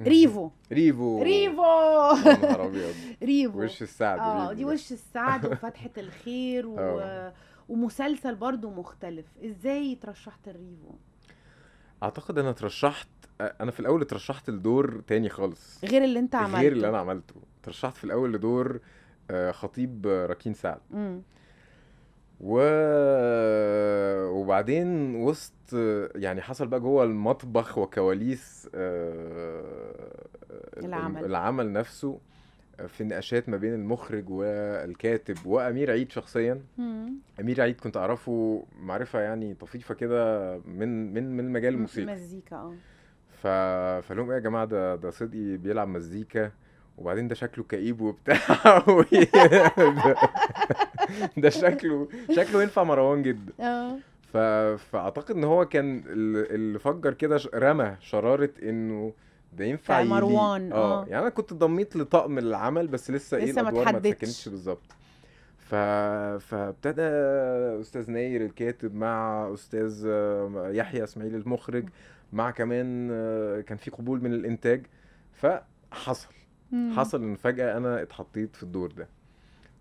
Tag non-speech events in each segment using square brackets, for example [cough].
ريفو ريفو ريفو ريفو وش السعد اه دي وش السعد وفتحة الخير و... آه. ومسلسل برضو مختلف ازاي اترشحت الريفو اعتقد انا اترشحت انا في الاول اترشحت لدور تاني خالص غير اللي انت عملته غير اللي انا عملته اترشحت في الاول لدور آه، خطيب آه، ركين سعد و... وبعدين وسط يعني حصل بقى جوه المطبخ وكواليس آه، العمل العمل نفسه آه، في نقاشات ما بين المخرج والكاتب وامير عيد شخصيا مم. امير عيد كنت اعرفه معرفه يعني طفيفه كده من من من مجال الموسيقى مزيكا اه ف... فلهم ايه يا جماعه ده ده صدقي بيلعب مزيكا وبعدين ده شكله كئيب وبتاع [laughs] ده, شكله شكله ينفع مروان جدا اه ف... فاعتقد ان هو كان اللي فجر كده رمى شراره انه ده ينفع يعني مروان آه،, اه يعني انا كنت ضميت لطقم العمل بس لسه, إيه، لسه ايه الادوار ما اتسكنتش بالظبط ف... فابتدى استاذ ناير الكاتب مع استاذ آه، يحيى اسماعيل المخرج مع كمان آه، كان في قبول من الانتاج فحصل مم. حصل ان فجاه انا اتحطيت في الدور ده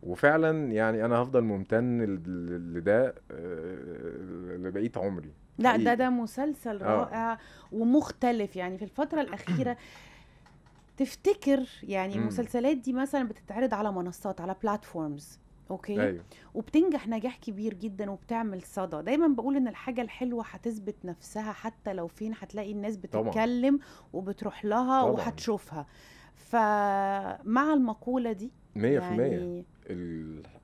وفعلا يعني انا هفضل ممتن لده آه، لبقيه عمري لا ده ده مسلسل آه. رائع ومختلف يعني في الفتره [clears throat] الاخيره تفتكر يعني مم. المسلسلات دي مثلا بتتعرض على منصات على بلاتفورمز اوكي أيوه. وبتنجح نجاح كبير جدا وبتعمل صدى دايما بقول ان الحاجه الحلوه هتثبت نفسها حتى لو فين هتلاقي الناس بتتكلم طبعًا. وبتروح لها وهتشوفها فمع المقولة دي 100% يعني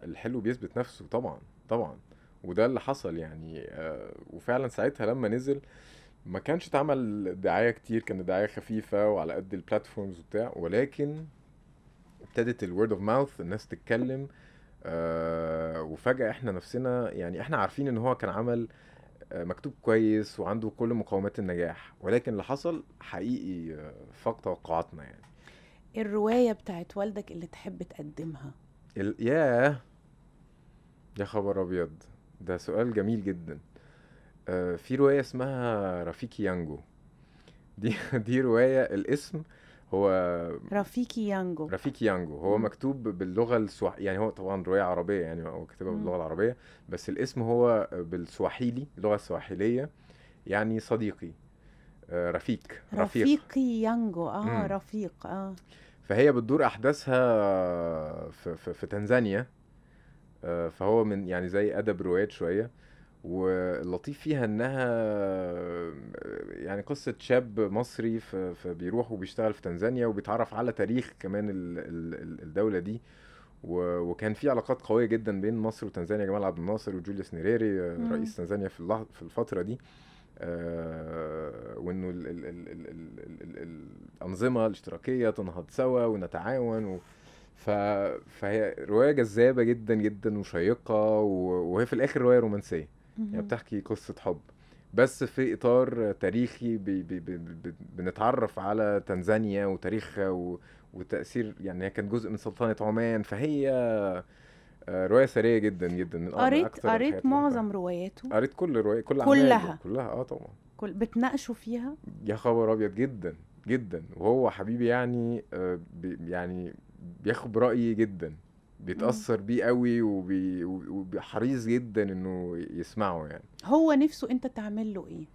الحلو بيثبت نفسه طبعا طبعا وده اللي حصل يعني آه، وفعلا ساعتها لما نزل ما كانش اتعمل دعايه كتير كانت دعايه خفيفه وعلى قد البلاتفورمز وبتاع ولكن ابتدت الورد اوف ماوث الناس تتكلم آه، وفجاه احنا نفسنا يعني احنا عارفين ان هو كان عمل آه، مكتوب كويس وعنده كل مقومات النجاح ولكن اللي حصل حقيقي فاق توقعاتنا يعني الروايه بتاعت والدك اللي تحب تقدمها ال... يا يا خبر ابيض ده سؤال جميل جدا آه في روايه اسمها رفيقي يانجو دي [laughs] دي روايه الاسم هو رفيقي يانجو رفيقي يانجو هو م. مكتوب باللغه السواحيلي يعني هو طبعا روايه عربيه يعني هو كاتبها باللغه العربيه بس الاسم هو بالسواحيلي اللغه السواحيليه يعني صديقي آه، رفيق رفيق رفيقي يانجو اه م. رفيق اه فهي بتدور احداثها في, في, في تنزانيا آه، فهو من يعني زي ادب روايات شويه واللطيف فيها انها آه، يعني قصه شاب مصري فبيروح وبيشتغل في تنزانيا وبيتعرف على تاريخ كمان الدوله دي وكان في علاقات قويه جدا بين مصر وتنزانيا جمال عبد الناصر وجوليوس نيريري آه، رئيس تنزانيا في في الفتره دي آه، وانه ال ال ال ال الانظمه الاشتراكيه تنهض سوا ونتعاون و ف... فهي روايه جذابه جدا جدا وشيقه و... وهي في الاخر روايه رومانسيه يعني بتحكي قصه حب بس في اطار تاريخي ب... ب... ب... ب... بنتعرف على تنزانيا وتاريخها و... وتاثير يعني هي كانت جزء من سلطنه عمان فهي آه، روايه ثرية جدا جدا من قريت قريت معظم رواياته قريت كل روايه كل كلها كلها اه طبعا كل بتناقشوا فيها يا خبر ابيض جدا جدا وهو حبيبي يعني آه، يعني بياخد برايي جدا بيتاثر بيه قوي وبي وحريص جدا انه يسمعه يعني هو نفسه انت تعمل له ايه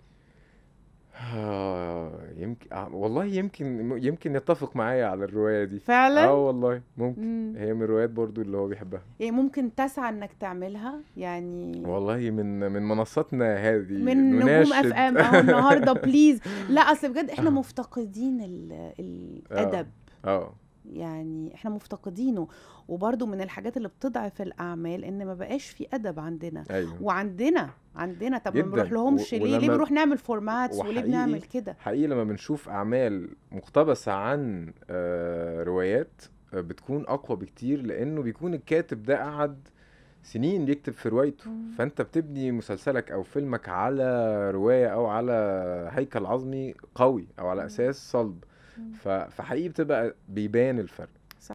آه، يمكن آه، والله يمكن يمكن يتفق معايا على الرواية دي فعلا اه والله ممكن مم. هي من الروايات برضو اللي هو بيحبها يعني ممكن تسعى انك تعملها يعني والله من من منصتنا هذه من نجوم اف ام النهارده بليز [laughs] لا اصل بجد احنا آه. مفتقدين الادب اه يعني احنا مفتقدينه وبرده من الحاجات اللي بتضعف الاعمال ان ما بقاش في ادب عندنا أيوة. وعندنا عندنا طب ما بنروح لهمش ليه ليه بنروح نعمل فورماتس وليه بنعمل كده حقيقي لما بنشوف اعمال مقتبسه عن آه، روايات آه، بتكون اقوى بكتير لانه بيكون الكاتب ده قعد سنين يكتب في روايته مم. فانت بتبني مسلسلك او فيلمك على روايه او على هيكل عظمي قوي او على اساس صلب فحقيقي بتبقى بيبان الفرق